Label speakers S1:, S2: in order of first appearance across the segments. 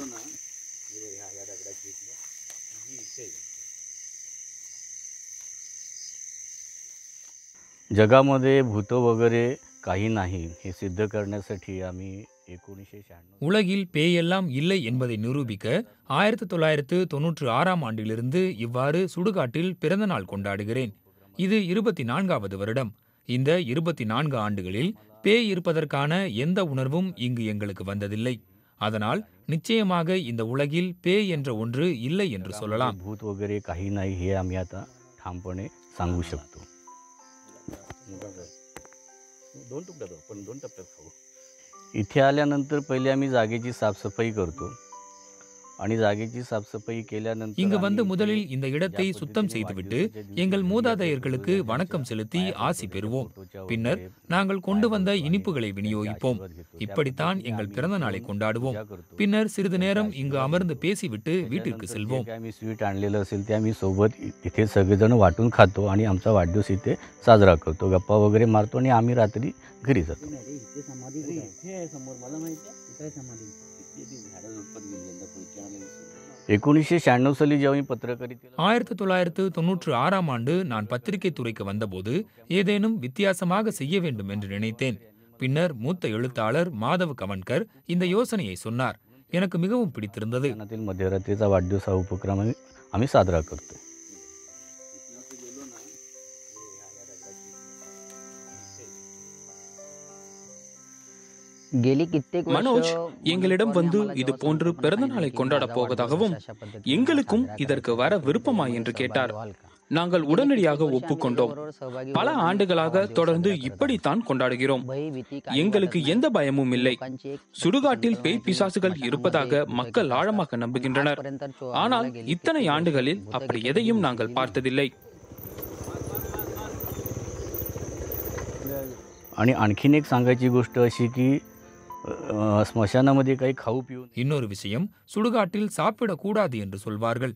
S1: गेलो ना ह्या ह्या दगडाची इथलं ही जगामध्ये भूतं वगैरे काही नाही हे सिद्ध करण्यासाठी आम्ही உலகில் பேயெல்லாம் இல்லை என்பதை நிரூபிக்க ஆயிரத்து
S2: தொள்ளாயிரத்து தொன்னூற்று ஆறாம் ஆண்டிலிருந்து இவ்வாறு சுடுகாட்டில் பிறந்த நாள் கொண்டாடுகிறேன் இது இருபத்தி நான்காவது வருடம் இந்த இருபத்தி நான்கு ஆண்டுகளில் பேய் இருப்பதற்கான எந்த உணர்வும் இங்கு எங்களுக்கு வந்ததில்லை அதனால் நிச்சயமாக இந்த உலகில் பேய் என்ற
S1: ஒன்று இல்லை என்று சொல்லலாம் பூத் வகரே काही नाही हे आम्ही आता ठामपणे सांगू शकतो दोन टप्प्यात पण दोन टप्प्यात इथे आल्यानंतर पहिले आम्ही जागेची साफसफाई करतो आणि जागेची साफसफाई இங்கு வந்து
S2: முதலில் இந்த இடத்தை சுத்தம் செய்துவிட்டு எங்கள் மூதாதையர்களுக்கு வணக்கம் செலுத்தி ஆசி பெறுவோம் பின்னர் நாங்கள் கொண்டு வந்த இனிப்புகளை விநியோகிப்போம் இப்படித்தான் எங்கள் பிறந்த நாளை கொண்டாடுவோம் பின்னர் சிறிது நேரம் இங்கு அமர்ந்து பேசிவிட்டு
S1: வீட்டிற்கு செல்வோம் ஸ்வீட் आणलेलं असेल ते आम्ही सोबत इथे सगळेजण वाटून खातो आणि आमचा वाढदिवस इथे साजरा करतो गप्पा वगैरे मारतो आणि एकोणीसशे शहाण्णव साली जेव्हा मी
S2: ஆயிரத்தி தொள்ளாயிரத்து தொன்னூற்று ஆறாம் ஆண்டு நான் பத்திரிகை துறைக்கு வந்தபோது ஏதேனும் வித்தியாசமாக செய்ய வேண்டும் என்று நினைத்தேன் பின்னர் மூத்த எழுத்தாளர் மாதவ் கவன்கர் இந்த யோசனையை சொன்னார் எனக்கு மிகவும் பிடித்திருந்தது மத்தியராत्रीचा
S1: वाढदिवस हा उपक्रम आम्ही साजरा करतो
S3: மனோஜ் எங்களிடம் வந்து இது போன்று பிறந்த நாளை கொண்டாடப் போவதாகவும் எங்களுக்கும் இதற்கு வர விருப்பமா என்று கேட்டார் நாங்கள் உடனடியாக ஒப்புக்கொண்டோம் பல ஆண்டுகளாக தொடர்ந்து இப்படித்தான் கொண்டாடுகிறோம் எங்களுக்கு எந்த பயமும் இல்லை சுடுகாட்டில் பேய் பிசாசுகள் இருப்பதாக மக்கள் ஆழமாக நம்புகின்றனர் ஆனால் இத்தனை ஆண்டுகளில் அப்படி எதையும் நாங்கள் பார்த்ததில்லை
S1: आणि आणखीन एक सांगायची गोष्ट अशी की ஸ்மசானமதி கை கவு பியூன் இன்னொரு விஷயம்
S2: சுடுகாட்டில் சாப்பிடக்கூடாது என்று சொல்வார்கள்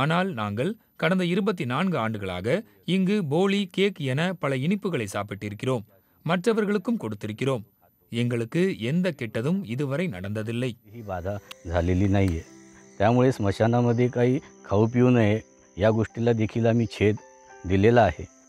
S2: ஆனால் நாங்கள் கடந்த இருபத்தி நான்கு ஆண்டுகளாக இங்கு போலி கேக் என பல இனிப்புகளை சாப்பிட்டிருக்கிறோம் மற்றவர்களுக்கும் கொடுத்திருக்கிறோம் எங்களுக்கு எந்த கெட்டதும் இதுவரை நடந்ததில்லை பாதா
S1: झालेली नाहीये त्यामुळे स्मशानामध्ये काही खाऊ पिऊ नये या गोष्टीला देखील आम्ही छेद दिलेला आहे